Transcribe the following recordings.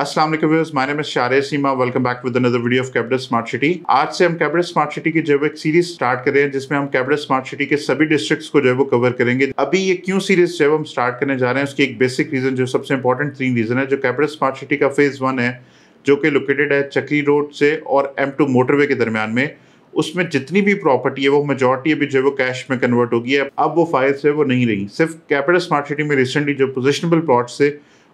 अस्सलाम वालेकुम viewers my name is शारे Seema welcome back with another video of capital smart city आज से हम कैबिनेट स्मार्ट सिटी की जो एक सीरीज स्टार्ट कर रहे हैं जिसमें हम कैबिनेट स्मार्ट सिटी के सभी डिस्ट्रिक्ट्स को जो है वो कवर करेंगे अभी ये क्यों सीरीज जो हम स्टार्ट करने जा रहे हैं उसकी एक बेसिक रीजन जो सबसे इंपॉर्टेंट तीन रीजन है जो कैबिनेट स्मार्ट सिटी का फेज वन है जो कि लोकेटेड है चक्री रोड से और एम टू मोटरवे के दरमियान में उसमें जितनी भी प्रॉपर्टी है वो मेजोरिटी अभी जो है वो कैश में कन्वर्ट होगी अब वो फाइल्स है वो नहीं रही सिर्फ कैपिटल स्मार्ट सिटी में रिसेंटली जो पोजिशनेबल प्लॉट्स है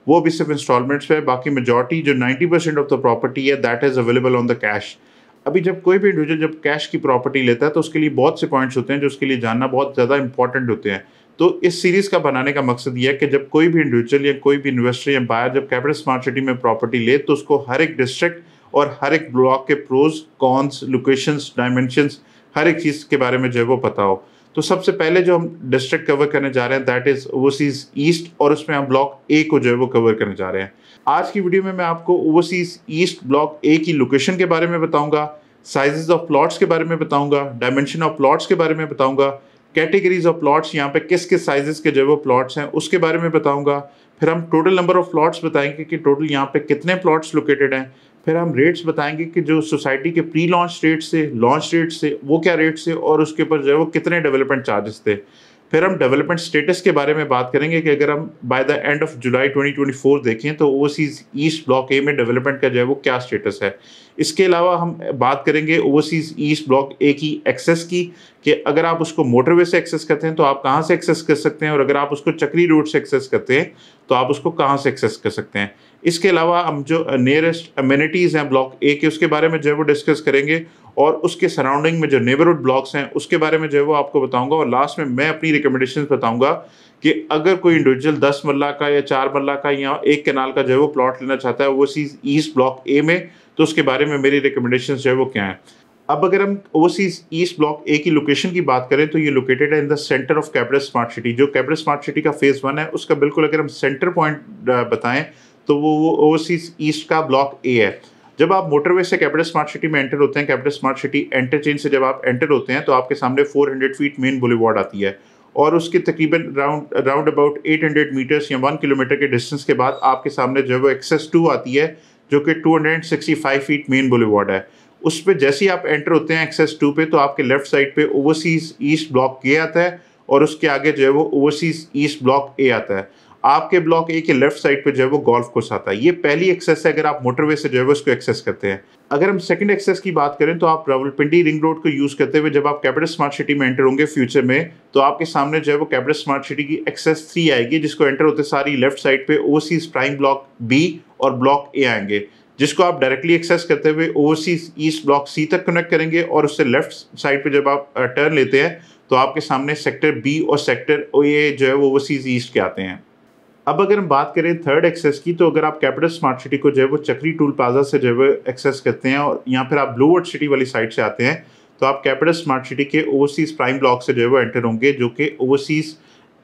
वो भी सिर्फ इंस्टॉलमेंट्स पे है बाकी मेजॉरिटी जो 90 परसेंट ऑफ द प्रॉपर्टी है that is available on the cash अभी जब कोई भी इंडिविजुअल जब कैश की प्रॉपर्टी लेता है तो उसके लिए बहुत से पॉइंट्स होते हैं जो उसके लिए जानना बहुत ज़्यादा इंपॉर्टेंट होते हैं तो इस सीरीज़ का बनाने का मकसद यह है कि जब कोई भी इंडिविजुअल या कोई भी इन्वेस्टर या बायर जब कैपिटल स्मार्ट सिटी में प्रॉपर्टी ले तो उसको हर एक डिस्ट्रिक्ट और हर एक ब्लॉक के प्रोज कॉन्स लोकेशंस डायमेंशंस हर एक चीज़ के बारे में जो है वो पता हो तो सबसे पहले जो हम डिस्ट्रिक्ट कवर करने जा रहे हैं दैट इज ओवरसीज ईस्ट और उसमें हम ब्लॉक ए को जो है वो कवर करने जा रहे हैं आज की वीडियो में मैं आपको ओवरसीज ईस्ट ब्लॉक ए की लोकेशन के बारे में बताऊंगा साइजेस ऑफ प्लॉट्स के बारे में बताऊंगा डायमेंशन ऑफ प्लॉट्स के बारे में बताऊंगा कैटेगरीज ऑफ प्लॉट्स यहाँ पे किस किस साइजेस के जो है वो प्लॉट्स हैं उसके बारे में बताऊंगा फिर हम टोटल नंबर ऑफ प्लॉट्स बताएंगे कि टोटल यहाँ पे कितने प्लॉट्स लोकेटेड हैं फिर हम रेट्स बताएंगे कि जो सोसाइटी के प्री लॉन्च रेट से लॉन्च रेट से वो क्या रेट से और उसके ऊपर जो है वो कितने डेवलपमेंट चार्जेस थे फिर हम डेवलपमेंट स्टेटस के बारे में बात करेंगे कि अगर हम by the end of July 2024 देखें तो ओवरसीज ईस्ट ब्लॉक ए में डेवलपमेंट का जो है वो क्या स्टेटस है इसके अलावा हम बात करेंगे ओवरसीज ईस्ट ब्लॉक ए की एक्सेस की कि अगर आप उसको मोटरवे से एक्सेस करते हैं तो आप कहाँ से एक्सेस कर सकते हैं और अगर आप उसको चक्री रोड से एक्सेस करते हैं तो आप उसको कहाँ से एक्सेस कर सकते हैं इसके अलावा हम जो नियरेस्ट अम्यूनिटीज़ हैं ब्लॉक ए के उसके बारे में जो है वो डिस्कस करेंगे और उसके सराउंडिंग में जो नेबरहुड ब्लॉक्स हैं उसके बारे में जो है वो आपको बताऊंगा और लास्ट में मैं अपनी रिकमेंडेशन बताऊंगा कि अगर कोई इंडिविजुअल दस मल्ला का या चार मल्ला का या एक कैनाल का जो है वो प्लॉट लेना चाहता है सीज ईस्ट ब्लॉक ए में तो उसके बारे में मेरी रिकमेंडेशन जो है वो क्या है अब अगर हम ओवरसीज ईस्ट ब्लॉक ए की लोकेशन की बात करें तो ये लोकेटेड है in the centre of capital smart city जो कैपिटल स्मार्ट सिटी का फेज़ वन है उसका बिल्कुल अगर हम सेंटर पॉइंट बताएं तो वो ओवरसीज ईस्ट का ब्लॉक ए है जब आप मोटरवे से कैपिटल स्मार्ट सिटी में एंटर होते हैं कैपिटल स्मार्ट सिटी एंटरचेंज से जब आप एंटर होते हैं तो आपके सामने 400 फीट मेन बुलेवार्ड आती है और उसके तकरीबन राउंड राउंड अबाउट 800 मीटर्स या वन किलोमीटर के डिस्टेंस के बाद आपके सामने जो है वो एक्सेस टू आती है जो कि टू फीट मेन बुलेवार्ड है उस पर जैसे ही आप एंटर होते हैं एक्सेस टू पे तो आपके लेफ्ट साइड पे ओवरसीज ईस्ट ब्लॉक ए आता है और उसके आगे जो है वो ओवरसीज ईस्ट ब्लॉक ए आता है आपके ब्लॉक ए के लेफ्ट साइड पे जो है वो गोल्फ कोर्स आता है ये पहली एक्सेस है अगर आप मोटरवे से जो है वो इसको एक्सेस करते हैं अगर हम सेकंड एक्सेस की बात करें तो आप रावलपिंडी रिंग रोड को यूज़ करते हुए जब आप कैपिटल स्मार्ट सिटी में एंटर होंगे फ्यूचर में तो आपके सामने जो है वो कैपिटल स्मार्ट सिटी की एक्सेस थ्री आएगी जिसको एंटर होते सारी लेफ्ट साइड पे ओवरसीज प्राइम ब्लॉक बी और ब्लॉक ए आएंगे जिसको आप डायरेक्टली एक्सेस करते हुए ओवरसीज ईस्ट ब्लॉक सी तक कनेक्ट करेंगे और उससे लेफ्ट साइड पर जब आप टर्न लेते हैं तो आपके सामने सेक्टर बी और सेक्टर ए जो है वो ओवरसीज ईस्ट के आते हैं अब अगर हम बात करें थर्ड एक्सेस की तो अगर आप कैपिटल स्मार्ट सिटी को जो है वो चक्री टूल प्लाजा से जो है वो एक्सेस करते हैं और यहाँ पर आप ब्लू वर्ड सिटी वाली साइड से आते हैं तो आप कैपिटल स्मार्ट सिटी के ओवरसीज़ प्राइम ब्लॉक से जो है वो एंटर होंगे जो कि ओवरसीज़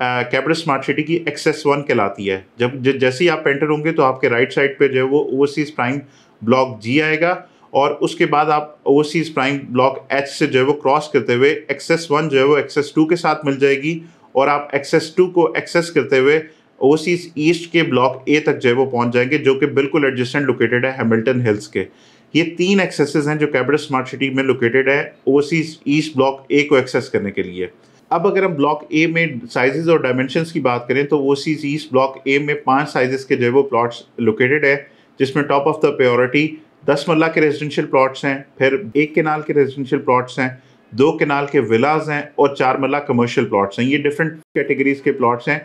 कैपिटल स्मार्ट सिटी की एक्सेस वन कहलाती है जब जैसे ही आप एंटर होंगे तो आपके राइट साइड पर जो है वो ओवरसीज़ प्राइम ब्लॉक जी आएगा और उसके बाद आप ओवरसीज़ प्राइम ब्लॉक एच से जो है वो क्रॉस करते हुए एक्सेस वन जो है वो एक्सेस टू के साथ मिल जाएगी और आप एक्सेस टू को एक्सेस करते हुए ओवरसीज ईस्ट के ब्लॉक ए तक जो है वो पहुंच जाएंगे जो कि बिल्कुल एडजस्टेंट लोकेटेड है हेमिल्टन हिल्स के ये तीन एक्सेसेस हैं जो कैपिटल स्मार्ट सिटी में लोकेटेड है ओवरसीज ईस्ट ब्लॉक ए को एक्सेस करने के लिए अब अगर हम ब्लॉक ए में साइजेस और डायमेंशंस की बात करें तो ओवरसीज ईस्ट ब्लॉक ए में पांच साइजेस के जो है वो प्लॉट्स लोकेटेड है जिसमें टॉप ऑफ द प्योरिटी दस मल्ला के रेजिडेंशियल प्लॉट्स हैं फिर एक केनाल के रेजिडेंशियल प्लॉट्स हैं दो केनाल के विलाज हैं और चार मल्ला कमर्शियल प्लॉट्स हैं ये डिफरेंट कैटेगरीज के प्लॉट्स हैं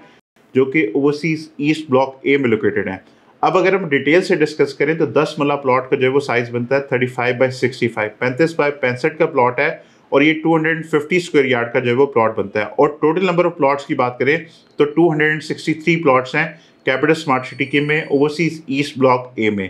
जो कि ओवरसीज ईस्ट ब्लॉक ए में लोकेटेड है अब अगर हम डिटेल से डिस्कस करें तो दस मला प्लॉट का जो है वो साइज़ बनता है thirty five by sixty five पैंतीस बाई पैंसठ का प्लॉट है और ये 250 स्क्वायर यार्ड का जो है वो प्लॉट बनता है और टोटल नंबर ऑफ प्लॉट्स की बात करें तो 263 प्लॉट्स हैं कैपिटल स्मार्ट सिटी के में ओवरसीज ईस्ट ब्लॉक ए में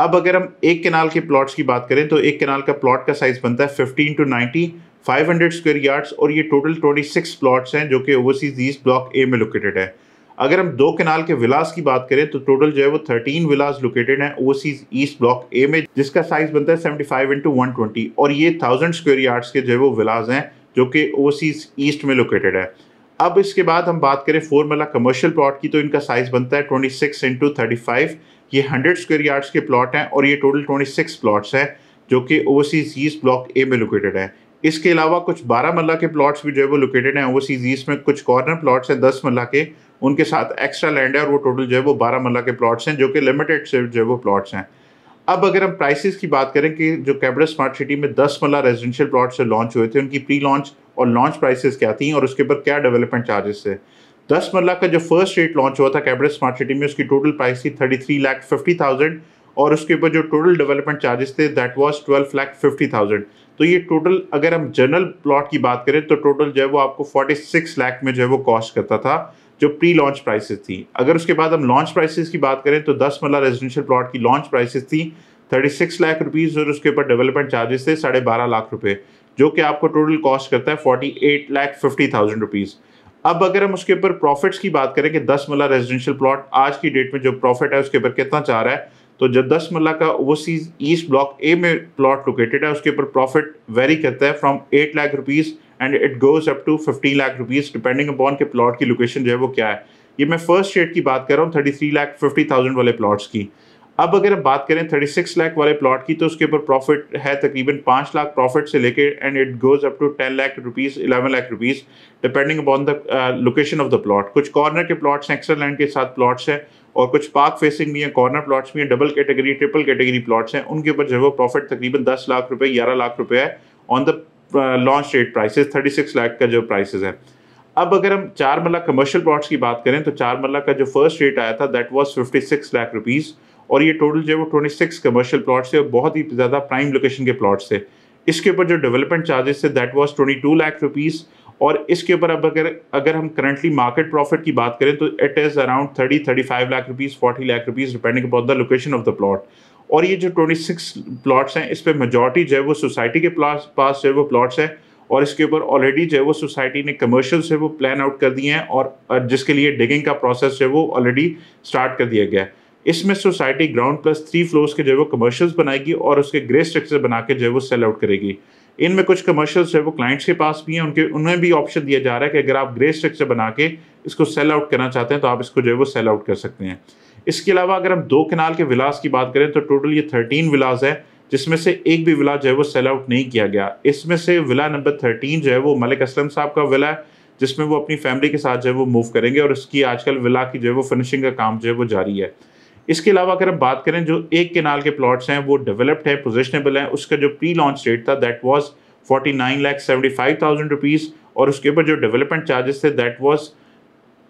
अब अगर हम एक केनाल के प्लॉट्स की बात करें तो एक केनाल का प्लॉट का साइज़ बनता है fifteen to ninety five hundred square yards और ये टोटल ट्वेंटी सिक्स प्लॉट्स हैं जो कि ओवरसीज ईस्ट ब्लॉक ए में लोकेटेड है अगर हम दो कनाल के विलास की बात करें तो टोटल जो है वो थर्टीन विलास लोकेटेड हैं ओवरसीज ईस्ट ब्लॉक ए में जिसका साइज बनता है seventy five into one twenty और ये थाउजेंड स्क्वेयर यार्ड्स के जो है वो विलास हैं जो कि ओवरसीज ईस्ट में लोकेटेड है अब इसके बाद हम बात करें फोर मला कमर्शियल प्लॉट की तो इनका साइज बनता है twenty six into thirty five ये हंड्रेड स्क्वेयर यार्ड्स के प्लॉट हैं और ये टोटल ट्वेंटी सिक्स प्लाट्स हैं जो कि ओवरसीज ईस्ट ब्लॉक ए में लोकेटेड है इसके अलावा कुछ बारह मल्ला के प्लॉट्स भी जो है वो लोकेटेड हैं ओवरसीज ईस्ट में कुछ कॉर्नर प्लॉट्स हैं दस मल्ला के उनके साथ एक्स्ट्रा लैंड है और वो टोटल जो है वो बारह मल्ला के प्लॉट्स हैं जो कि लिमिटेड से जो है वो प्लॉट्स हैं अब अगर हम प्राइसेस की बात करें कि जो कैपिटल स्मार्ट सिटी में दस मल्ला रेजिडेंशियल प्लॉट से लॉन्च हुए थे उनकी प्री लॉन्च और लॉन्च प्राइसेस क्या थी और उसके ऊपर क्या डेवलपमेंट चार्जेस थे दस मल्ला का जो फर्स्ट रेट लॉन्च हुआ था कैपिटल स्मार्ट सिटी में उसकी टोटल प्राइस थी thirty three lakh fifty thousand और उसके ऊपर जो टोटल डेवलपमेंट चार्जेस थे that was twelve lakh fifty thousand तो ये टोटल अगर हम जनरल प्लॉट की बात करें तो टोटल जो है वो आपको फोर्टी सिक्स लाख में जो है वो कॉस्ट करता था जो प्री लॉन्च प्राइसेस थी अगर उसके बाद हम लॉन्च प्राइसेस की बात करें तो दस मल्ला रेजिडेंशियल प्लॉट की लॉन्च प्राइसेस थी थर्टी सिक्स लाख रुपीज़ और उसके ऊपर डेवलपमेंट चार्जेस थे साढ़े बारह लाख रुपए जो कि आपको टोटल कॉस्ट करता है forty eight lakh fifty thousand rupees अब अगर हम उसके ऊपर प्रॉफिट्स की बात करें कि दस मल्ला रेजिडेंशियल प्लॉट आज की डेट में जो प्रॉफिट है उसके ऊपर कितना चाह रहा है तो जो दस मल्ला का ओवरसीज ईस्ट ब्लॉक ए में प्लॉट लोकेटेड है उसके ऊपर प्रॉफिट वेरी करता है from eight lakh rupees and it goes up to fifteen lakh rupees depending upon के प्लॉट की लोकेशन जो है वो क्या है ये मैं फर्स्ट शेड की बात कर रहा हूँ thirty three lakh fifty thousand वाले प्लॉट्स की अब अगर आप बात करें थर्टी सिक्स लाख वाले प्लॉट की तो उसके ऊपर प्रॉफिट है तकरीबन पाँच लाख प्रॉफिट से लेके and it goes up to ten lakh rupees eleven lakh rupees depending upon the location of the plot कुछ कॉर्नर के प्लॉट्स हैं एक्सल लैंड के साथ प्लॉट्स हैं और कुछ पार्क फेसिंग भी हैं कॉर्नर प्लॉट्स भी हैं double category triple category plots हैं उनके ऊपर जो है वो प्रॉफिट तकरीबन दस लाख रुपये ग्यारह लाख रुपये है on the launch rate prices 36 lakh का जो प्राइसेस है अब अगर हम चार मल्ला कमर्शियल प्लॉट्स की बात करें तो चार मल्ला का जो फर्स्ट रेट आया था दैट वाज 56 लाख रुपीज़ और ये टोटल जो है वो 26 कमर्शियल प्लॉट्स थे और बहुत ही ज़्यादा प्राइम लोकेशन के प्लॉट्स थे इसके ऊपर जो डेवलपमेंट चार्जेस थे that twenty two lakh rupees और इसके ऊपर अब अगर अगर हम करंटली मार्केट प्रॉफिट की बात करें तो it is around thirty thirty five lakh rupees forty lakh rupees depending upon the location of the plot और ये जो 26 प्लाट्स हैं इस पर मेजोरिटी जो है वो सोसाइटी के प्लास पास जो है वो प्लाट्स हैं और इसके ऊपर ऑलरेडी जो है वो सोसाइटी ने कमर्शियल से है वो प्लान आउट कर दिए हैं और जिसके लिए डिगिंग का प्रोसेस जो है वो ऑलरेडी स्टार्ट कर दिया गया है इसमें society ground plus three floors के जो है वो कमर्शियल्स बनाएगी और उसके ग्रे स्ट्रक्चर बना के जो है वो सेल आउट करेगी इनमें कुछ कमर्शियल्स जो है वो क्लाइंट्स के पास भी हैं उनके उन्हें भी ऑप्शन दिया जा रहा है कि अगर आप ग्रे स्ट्रक्चर बना के इसको सेल आउट करना चाहते हैं तो आप इसको जो है वो सेल आउट कर सकते हैं इसके अलावा अगर हम दो किनाल के विलास की बात करें तो टोटल ये थर्टीन विलास है जिसमें से एक भी विला जो है वो सेल आउट नहीं किया गया इसमें से विला नंबर थर्टीन जो है वो मलिक असलम साहब का विला है जिसमें वो अपनी फैमिली के साथ जो है वो मूव करेंगे और इसकी आजकल विला की जो है वो फिनिशिंग का काम जो है वो जारी है इसके अलावा अगर हम बात करें जो एक किनाल के प्लॉट्स हैं वो डेवलप्ड है पोजिशनेबल हैं उसका जो प्री लॉन्च रेट था that was forty nine lakh seventy five thousand rupees और उसके ऊपर जो डेवलपमेंट चार्जेस थे that was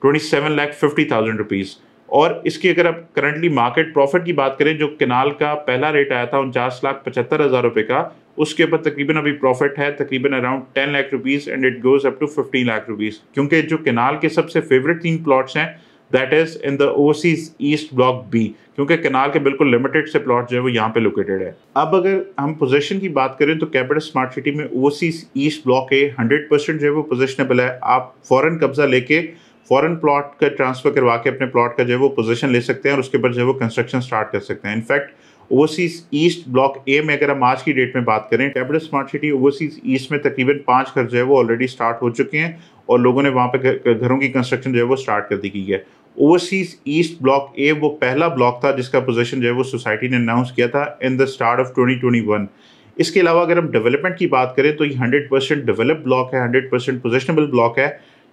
twenty seven lakh fifty thousand rupees और इसकी अगर आप करंटली मार्केट प्रॉफिट की बात करें जो किनाल का पहला रेट आया था उनचास लाख पचहत्तर हज़ार रुपये का उसके ऊपर तकरीबन अभी प्रॉफिट है तकरीबन around ten lakh rupees and it goes up to fifteen lakh rupees क्योंकि जो किनाल के सबसे फेवरेट तीन प्लॉट्स हैं that is in the overseas east block B क्योंकि किनाल के बिल्कुल लिमिटेड से प्लॉट जो है वो यहाँ पे लोकेटेड है अब अगर हम पोजीशन की बात करें तो कैपिटल स्मार्ट सिटी में overseas east block A hundred percent जो है वो पोजिशनेबल है आप फॉरन कब्जा लेके फॉरन प्लॉट का ट्रांसफ़र करवा के अपने प्लॉट का जो है वो पोजिशन ले सकते हैं और उसके बाद जो है वो कंस्ट्रक्शन स्टार्ट कर सकते हैं in fact overseas east block A में अगर हम आज की डेट में बात करें capital smart city overseas east में तकरीबन पाँच घर जो है वो ऑलरेडी स्टार्ट हो चुके हैं और लोगों ने वहाँ पे घरों की कंस्ट्रक्शन जो है वो स्टार्ट कर दी गई है ओवरसीज ईस्ट ब्लॉक ए वो पहला ब्लॉक था जिसका पोजिशन जो है वो सोसाइटी ने अनाउंस किया था in the start of one इसके अलावा अगर हम डेवलपमेंट की बात करें तो ये हंड्रेड परसेंट डेवलप ब्लॉक है हंड्रेड परसेंट पोजिशनेबल ब्लॉक है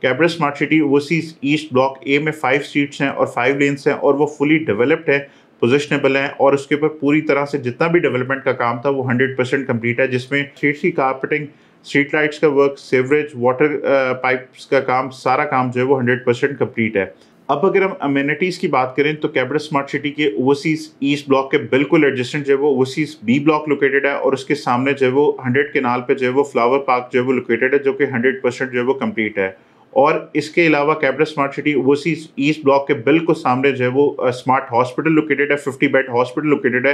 कैबरा smart city overseas east block A में फाइव सीट्स हैं और फाइव लेन्स हैं और वो फुली डेवलप्ड है पोजिशनेबल है और उसके ऊपर पूरी तरह से जितना भी डेवलपमेंट का काम था वो हंड्रेड परसेंट कम्प्लीट है जिसमें स्ट्रीट की कारपेटिंग स्ट्रीट लाइट्स का वर्क सेवरेज वाटर पाइप्स का काम सारा काम जो है वो हंड्रेड परसेंट कम्प्लीट है अब अगर हम अम्यूनिटीज़ की बात करें तो कैबरा स्मार्ट सिटी के ओवरसीज ईस्ट ब्लॉक के बिल्कुल एडजस्टेंट जो है वो ओवरसीज बी ब्लॉक लोकेटेड है और उसके सामने जो है वो हंड्रेड नाल पे जो है वो फ्लावर पार्क जो है वो लोकेटेड है जो कि हंड्रेड परसेंट जो है वो कम्प्लीट है और इसके अलावा कैपिटल स्मार्ट सिटी वो सी ईस्ट ब्लॉक के बिल्कुल सामने जो है वो स्मार्ट हॉस्पिटल लोकेटेड है फिफ्टी बेड हॉस्पिटल लोकेटेड है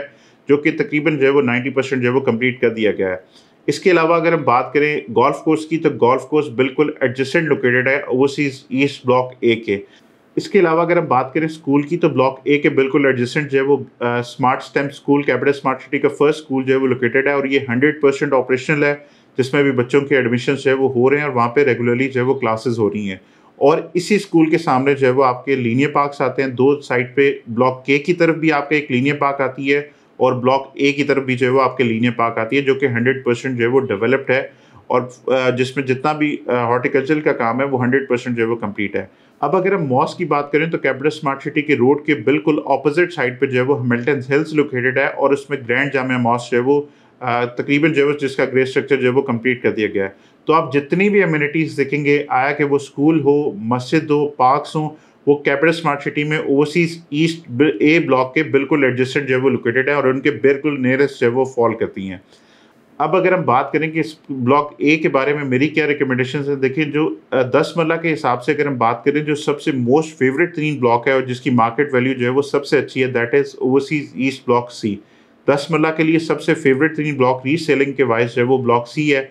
जो कि तकरीबन जो है वो नाइन्टी परसेंट जो है वो कम्प्लीट कर दिया गया है इसके अलावा अगर हम बात करें गोल्फ कोर्स की तो गोल्फ कोर्स बिल्कुल एडजस्टेंट लोकेटेड है ओवरसीज ईस्ट ब्लॉक ए के इसके अलावा अगर हम बात करें स्कूल की तो ब्लॉक ए के बिल्कुल एडजस्टेंट जो है वो smart STEM school capital smart city का फर्स्ट स्कूल जो है वो लोकेटेड है और ये हंड्रेड परसेंट ऑपरेशनल है जिसमें भी बच्चों के एडमिशन जो है वो हो रहे हैं और वहाँ पर रेगुलरली जो है वो क्लासेज हो रही हैं और इसी स्कूल के सामने जो है वो आपके लीनियर पार्क आते हैं दो साइड पे ब्लॉक के की तरफ भी आपका एक लीनियर पार्क आती है और ब्लॉक ए की तरफ भी जो है वो आपके लीनियर पार्क आती है जो कि हंड्रेड परसेंट जो है वो डेवलप्ड है और जिसमें जितना भी हॉर्टिकल्चर का काम है वो हंड्रेड परसेंट जो है वो कम्प्लीट है अब अगर हम मॉस की बात करें तो कैपिटल स्मार्ट सिटी के रोड के बिल्कुल ऑपोजिट साइड पर जो है वो हेमिल्टन हिल्स लोकेटेड है और उसमें ग्रैंड जामिया मॉस जो है वो तकरीबन जो है जिसका ग्रेड स्ट्रक्चर जो है वो कम्प्लीट कर दिया गया है तो आप जितनी भी अम्यूनिटीज़ देखेंगे आया कि वो स्कूल हो मस्जिद हो पार्कस हों वो कैपिटल स्मार्ट सिटी में ओवरसीज ईस्ट ए ब्लॉक के बिल्कुल एडजस्टेड जो है वो लोकेटेड है और उनके बिल्कुल नियरेस्ट जो है वो फॉल करती हैं अब अगर हम बात करें कि इस ब्लॉक ए के बारे में मेरी क्या रिकमेंडेशन है देखिए जो दस मल्ला के हिसाब से अगर हम बात करें जो सबसे मोस्ट फेवरेट तीन ब्लॉक है और जिसकी मार्केट वैल्यू जो है वो सबसे अच्छी है that is overseas east block C दस मल्ला के लिए सबसे फेवरेट थ्री ब्लॉक रीसेलिंग के वाइज है वो ब्लॉक सी है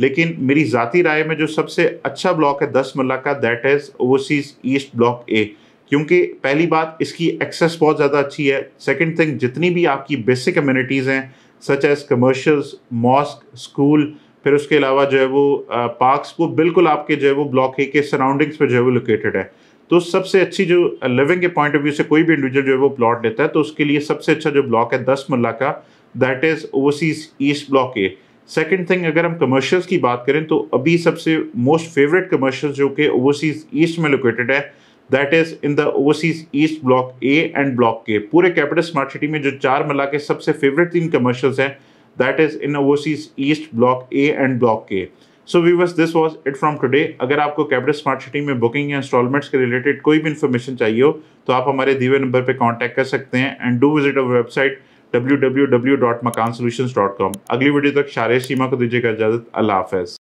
लेकिन मेरी ज़ाती राय में जो सबसे अच्छा ब्लॉक है दस मल्ला का that is overseas east block A क्योंकि पहली बात इसकी एक्सेस बहुत ज़्यादा अच्छी है सेकेंड थिंग जितनी भी आपकी बेसिक कम्यूनिटीज़ हैं such as commercials mosque school फिर उसके अलावा जो है वो पार्क्स वो बिल्कुल आपके जो है वो ब्लॉक ए के सराउंडिंग्स पर जो है वो लोकेटेड है तो सबसे अच्छी जो लिविंग के पॉइंट ऑफ व्यू से कोई भी इंडिविजुअल जो है वो प्लॉट लेता है तो उसके लिए सबसे अच्छा जो ब्लॉक है दस मल्ला का that is overseas east block A second thing अगर हम कमर्शियल्स की बात करें तो अभी सबसे मोस्ट फेवरेट कमर्शियल जो कि ओवरसीज ईस्ट में लोकेटेड है that is in the overseas east block A and block के पूरे कैपिटल स्मार्ट सिटी में जो चार मल्ला के सबसे फेवरेट तीन कमर्शियल्स हैं that is in overseas east block A and block के so viewers this was it from today अगर आपको कैबरे स्मार्ट सिटी में बुकिंग या इंस्टॉलमेंट्स के रिलेटेड कोई भी इन्फॉर्मेशन चाहिए हो तो आप हमारे दिवे नंबर पर कॉन्टैक्ट कर सकते हैं and do visit our website W अगली वीडियो तक शारे सीमा को दीजिएगा इजाजत अल्लाह हाफ़